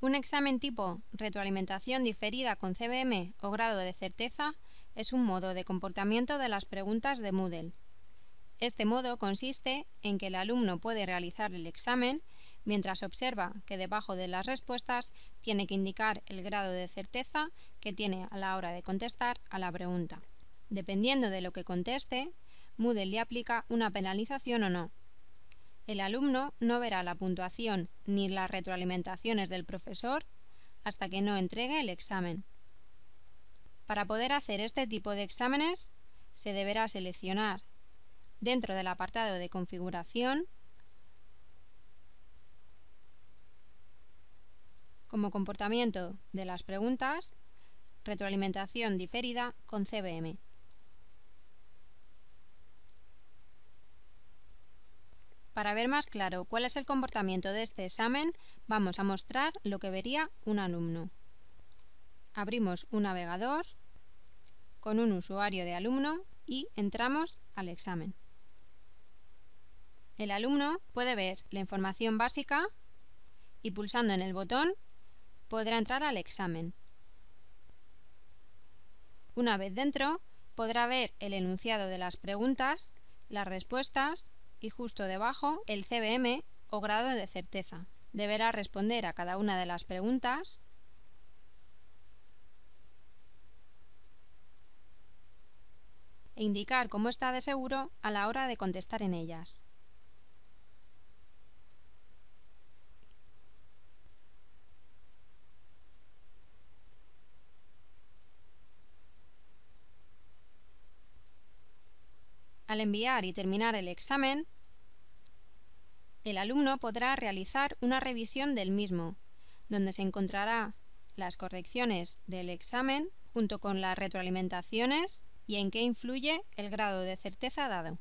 Un examen tipo retroalimentación diferida con CBM o grado de certeza es un modo de comportamiento de las preguntas de Moodle. Este modo consiste en que el alumno puede realizar el examen mientras observa que debajo de las respuestas tiene que indicar el grado de certeza que tiene a la hora de contestar a la pregunta. Dependiendo de lo que conteste, Moodle le aplica una penalización o no. El alumno no verá la puntuación ni las retroalimentaciones del profesor hasta que no entregue el examen. Para poder hacer este tipo de exámenes, se deberá seleccionar dentro del apartado de configuración como comportamiento de las preguntas retroalimentación diferida con CBM. Para ver más claro cuál es el comportamiento de este examen, vamos a mostrar lo que vería un alumno. Abrimos un navegador con un usuario de alumno y entramos al examen. El alumno puede ver la información básica y pulsando en el botón podrá entrar al examen. Una vez dentro, podrá ver el enunciado de las preguntas, las respuestas y justo debajo el CBM o grado de certeza. Deberá responder a cada una de las preguntas e indicar cómo está de seguro a la hora de contestar en ellas. Al enviar y terminar el examen, el alumno podrá realizar una revisión del mismo, donde se encontrará las correcciones del examen junto con las retroalimentaciones y en qué influye el grado de certeza dado.